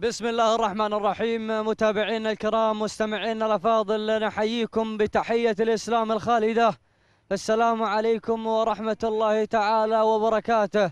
بسم الله الرحمن الرحيم متابعينا الكرام مستمعينا الافاضل نحييكم بتحيه الاسلام الخالده السلام عليكم ورحمه الله تعالى وبركاته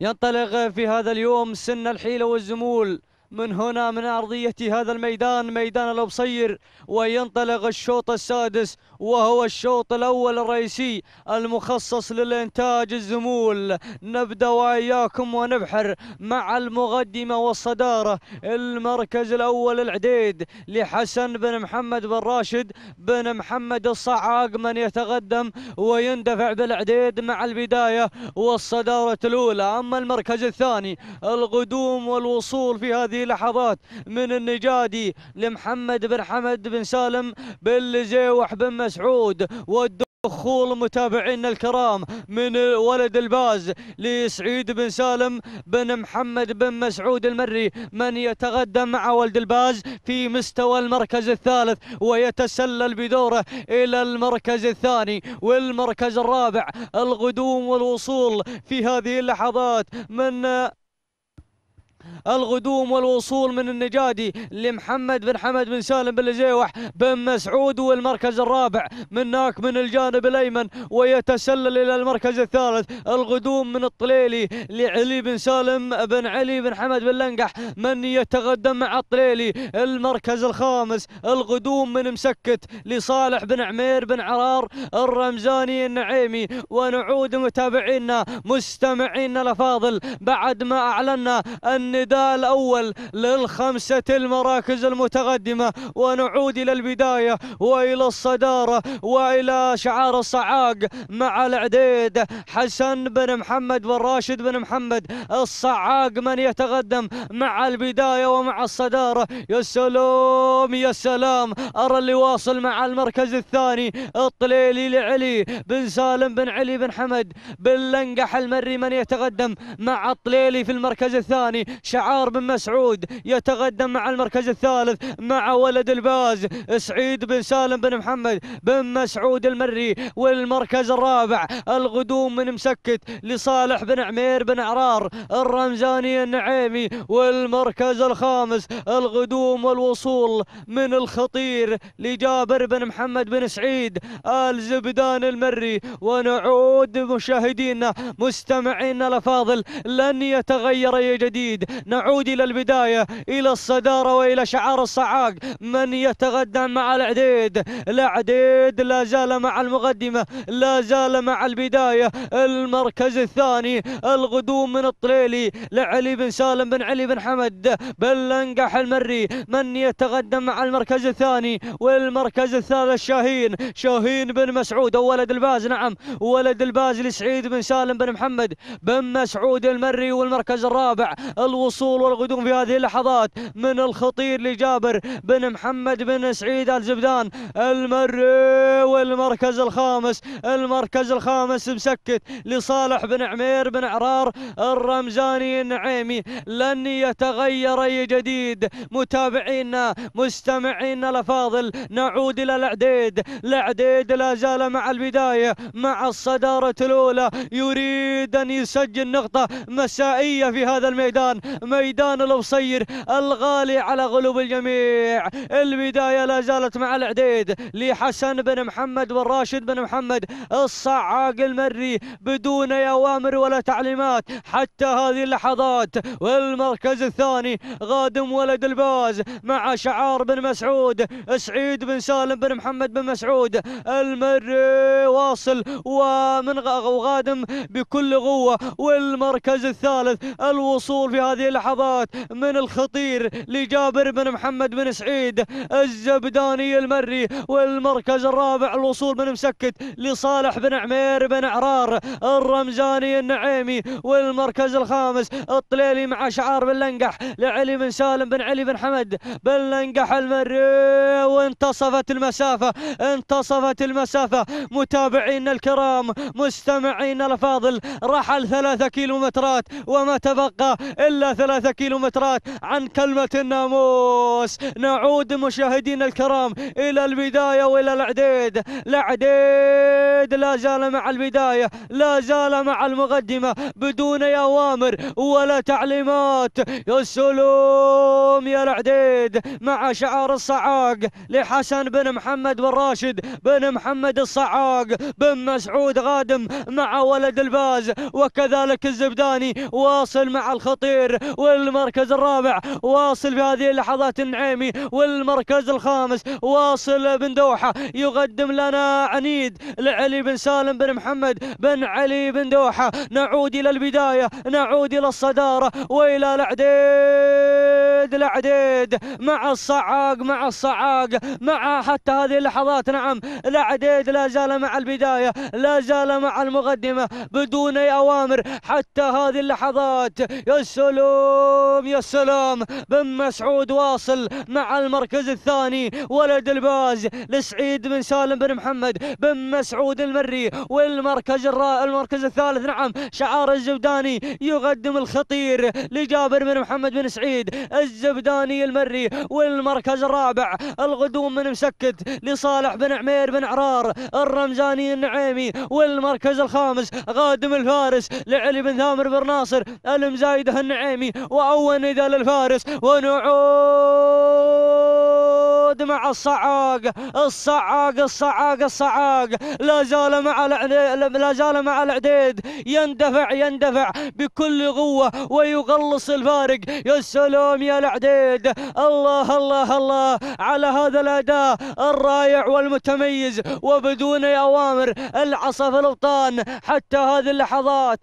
ينطلق في هذا اليوم سن الحيله والزمول من هنا من أرضية هذا الميدان ميدان الأبصير وينطلق الشوط السادس وهو الشوط الأول الرئيسي المخصص للإنتاج الزمول نبدأ وإياكم ونبحر مع المقدمة والصدارة المركز الأول العديد لحسن بن محمد بن راشد بن محمد الصعاق من يتقدم ويندفع بالعديد مع البداية والصدارة الأولى أما المركز الثاني القدوم والوصول في هذه هذه لحظات من النجادي لمحمد بن حمد بن سالم بن لزيوح بن مسعود والد دخول متابعينا الكرام من ولد الباز لسعيد بن سالم بن محمد بن مسعود المري من يتقدم مع ولد الباز في مستوى المركز الثالث ويتسلل بدوره إلى المركز الثاني والمركز الرابع القدوم والوصول في هذه اللحظات من القدوم والوصول من النجادي لمحمد بن حمد بن سالم بن لزيوح بن مسعود والمركز الرابع من ناك من الجانب الايمن ويتسلل الى المركز الثالث القدوم من الطليلي لعلي بن سالم بن علي بن حمد بن لنقح من يتقدم مع الطليلي المركز الخامس القدوم من مسكت لصالح بن عمير بن عرار الرمزاني النعيمي ونعود متابعينا مستمعينا الافاضل بعد ما اعلنا ان النداء الأول للخمسة المراكز المتقدمة ونعود إلى البداية وإلى الصدارة وإلى شعار الصعاق مع العديد حسن بن محمد بن راشد بن محمد الصعاق من يتقدم مع البداية ومع الصدارة يا سلام يا سلام أرى اللي واصل مع المركز الثاني الطليلي لعلي بن سالم بن علي بن حمد بن لنقح المري من يتقدم مع الطليلي في المركز الثاني شعار بن مسعود يتقدم مع المركز الثالث مع ولد الباز سعيد بن سالم بن محمد بن مسعود المري والمركز الرابع الغدوم من مسكت لصالح بن عمير بن عرار الرمزاني النعيمي والمركز الخامس الغدوم والوصول من الخطير لجابر بن محمد بن سعيد آل زبدان المري ونعود مشاهدينا مستمعينا الأفاضل لن يتغير يا جديد نعود إلى البداية إلى الصدارة وإلى شعار الصعاق من يتغدى مع العديد العديد لا زال مع المقدمة لا زال مع البداية المركز الثاني الغدوم من الطليلي لعلي بن سالم بن علي بن حمد بلنقح المري من يتغدى مع المركز الثاني والمركز الثالث شاهين شاهين بن مسعود ولد الباز نعم ولد الباز لسعيد بن سالم بن محمد بن مسعود المري والمركز الرابع الو الوصول والقدوم في هذه اللحظات من الخطير لجابر بن محمد بن سعيد الزبدان المري والمركز الخامس المركز الخامس مسكت لصالح بن عمير بن عرار الرمزاني النعيمي لن يتغير اي جديد متابعينا مستمعينا الافاضل نعود الى العديد العديد لا زال مع البدايه مع الصداره الاولى يريد ان يسجل نقطه مسائيه في هذا الميدان ميدان الوصير الغالي على قلوب الجميع البداية لا زالت مع العديد لحسن بن محمد والراشد بن محمد الصعاق المري بدون أوامر ولا تعليمات حتى هذه اللحظات والمركز الثاني غادم ولد الباز مع شعار بن مسعود سعيد بن سالم بن محمد بن مسعود المري واصل ومن غادم بكل قوة والمركز الثالث الوصول في هذه هذه اللحظات من الخطير لجابر بن محمد بن سعيد الزبداني المري والمركز الرابع الوصول من مسكت لصالح بن عمير بن عرار الرمزاني النعيمي والمركز الخامس الطليلي مع شعار بن لنقح لعلي بن سالم بن علي بن حمد بن لنقح المري وانتصفت المسافة انتصفت المسافة متابعينا الكرام مستمعينا الفاضل رحل ثلاثة كيلومترات وما تبقى إلا ثلاثة كيلومترات عن كلمة الناموس نعود مشاهدين الكرام إلى البداية وإلى العديد العديد لا زال مع البداية لا زال مع المقدمة بدون أوامر ولا تعليمات السلوم يا العديد مع شعار الصعاق لحسن بن محمد بن راشد بن محمد الصعاق بن مسعود غادم مع ولد الباز وكذلك الزبداني واصل مع الخطير والمركز الرابع واصل في هذه اللحظات النعيمي والمركز الخامس واصل بن دوحة يقدم لنا عنيد لعلي بن سالم بن محمد بن علي بن دوحة نعود إلى البداية نعود إلى الصدارة وإلى العديد العديد مع الصعاق مع الصعاق مع حتى هذه اللحظات نعم العديد لا زال مع البداية لا زال مع المقدمة بدون أوامر حتى هذه اللحظات يسلو سلام يا سلام بن مسعود واصل مع المركز الثاني ولد الباز لسعيد بن سالم بن محمد بن مسعود المري والمركز الرا... المركز الثالث نعم شعار الزبداني يقدم الخطير لجابر بن محمد بن سعيد الزبداني المري والمركز الرابع القدوم من مسكت لصالح بن عمير بن عرار الرمزاني النعيمي والمركز الخامس غادم الفارس لعلي بن ثامر بن ناصر المزايده النعيمي النعيمي وأول نداء للفارس ونعود مع الصعاق الصعاق الصعاق الصعاق لا زال مع لا زال مع العديد يندفع يندفع بكل قوة ويقلص الفارق يا سلام يا العديد الله الله الله على هذا الأداء الرائع والمتميز وبدون أوامر العصا في الأوطان حتى هذه اللحظات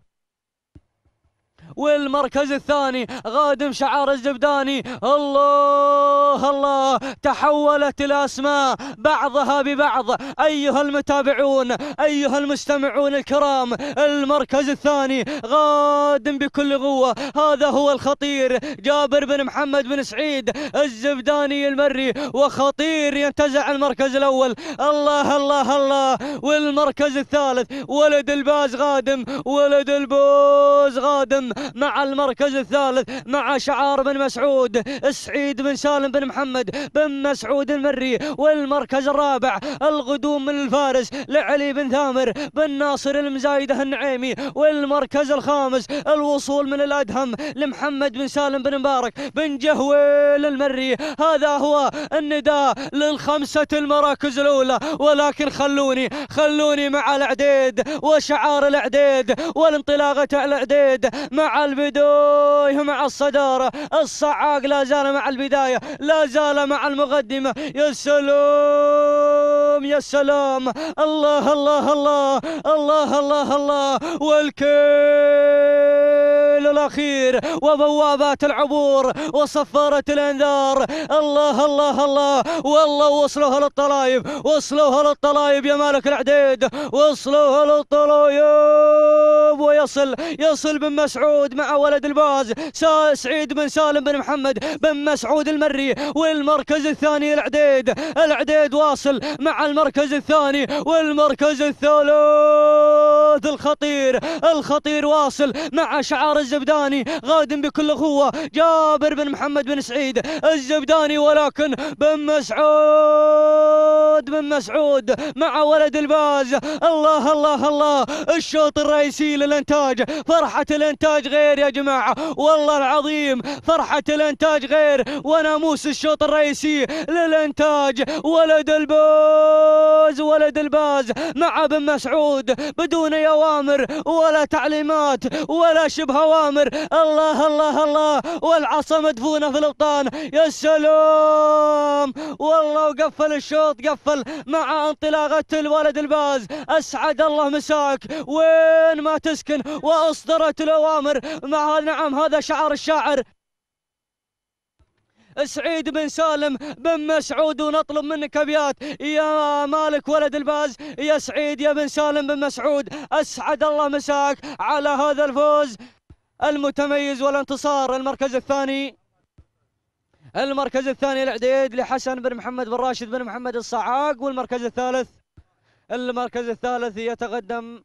والمركز الثاني غادم شعار الزبداني الله الله تحولت الأسماء بعضها ببعض أيها المتابعون أيها المستمعون الكرام المركز الثاني غادم بكل قوة هذا هو الخطير جابر بن محمد بن سعيد الزبداني المري وخطير ينتزع المركز الأول الله الله الله والمركز الثالث ولد الباز غادم ولد البوز غادم مع المركز الثالث مع شعار بن مسعود سعيد بن سالم بن محمد بن مسعود المري والمركز الرابع القدوم من الفارس لعلي بن ثامر بن ناصر المزايده النعيمي والمركز الخامس الوصول من الادهم لمحمد بن سالم بن مبارك بن جهويل المري هذا هو النداء للخمسه المراكز الاولى ولكن خلوني خلوني مع العديد وشعار العديد والانطلاقه العديد مع مع البداية مع الصدارة الصعاق لا زال مع البداية لا زال مع المقدمة يا سلام يا سلام الله الله الله الله الله الله, الله والكيف الفعل الأخير وبوابات العبور وصفارة الأنذار الله الله الله والله وصلوها للطلايب وصلوها للطلايب يا مالك العديد وصلوها للطلايب ويصل يصل بن مسعود مع ولد الباز سعيد بن سالم بن محمد بن مسعود المري والمركز الثاني العديد العديد واصل مع المركز الثاني والمركز الثالث الخطير الخطير واصل مع شعار الزبداني غادم بكل قوة جابر بن محمد بن سعيد الزبداني ولكن بن مسعود بن مسعود مع ولد الباز الله الله الله الشوط الرئيسي للانتاج فرحة الانتاج غير يا جماعة والله العظيم فرحة الانتاج غير وناموس الشوط الرئيسي للانتاج ولد الباز ولد الباز مع بن مسعود بدون اوامر ولا تعليمات ولا شبهوات الأوامر الله الله الله والعصا مدفونة في الأوطان يا سلام والله وقفل الشوط قفل مع انطلاقة الولد الباز أسعد الله مساك وين ما تسكن وأصدرت الأوامر مع نعم هذا شعار الشاعر سعيد بن سالم بن مسعود ونطلب منك ابيات يا مالك ولد الباز يا سعيد يا بن سالم بن مسعود اسعد الله مساك على هذا الفوز المتميز والانتصار المركز الثاني المركز الثاني العديد لحسن بن محمد بن راشد بن محمد الصعاق والمركز الثالث المركز الثالث يتقدم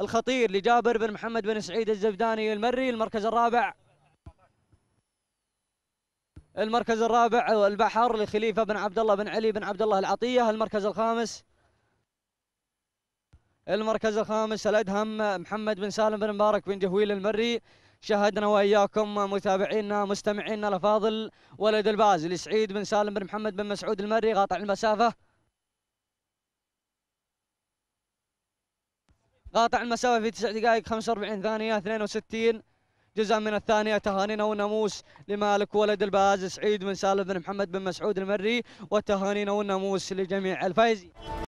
الخطير لجابر بن محمد بن سعيد الزبداني المري المركز الرابع المركز الرابع البحر لخليفة بن عبد الله بن علي بن عبد الله العطية المركز الخامس المركز الخامس الأدهم محمد بن سالم بن مبارك بن جهويل المري شاهدنا واياكم متابعينا مستمعينا الافاضل ولد الباز لسعيد بن سالم بن محمد بن مسعود المري قاطع المسافه قاطع المسافه في 9 دقائق 45 ثانيه 62 جزء من الثانية تهانينا والناموس لمالك ولد الباز سعيد بن سالم بن محمد بن مسعود المري وتهانينا والناموس لجميع الفايزين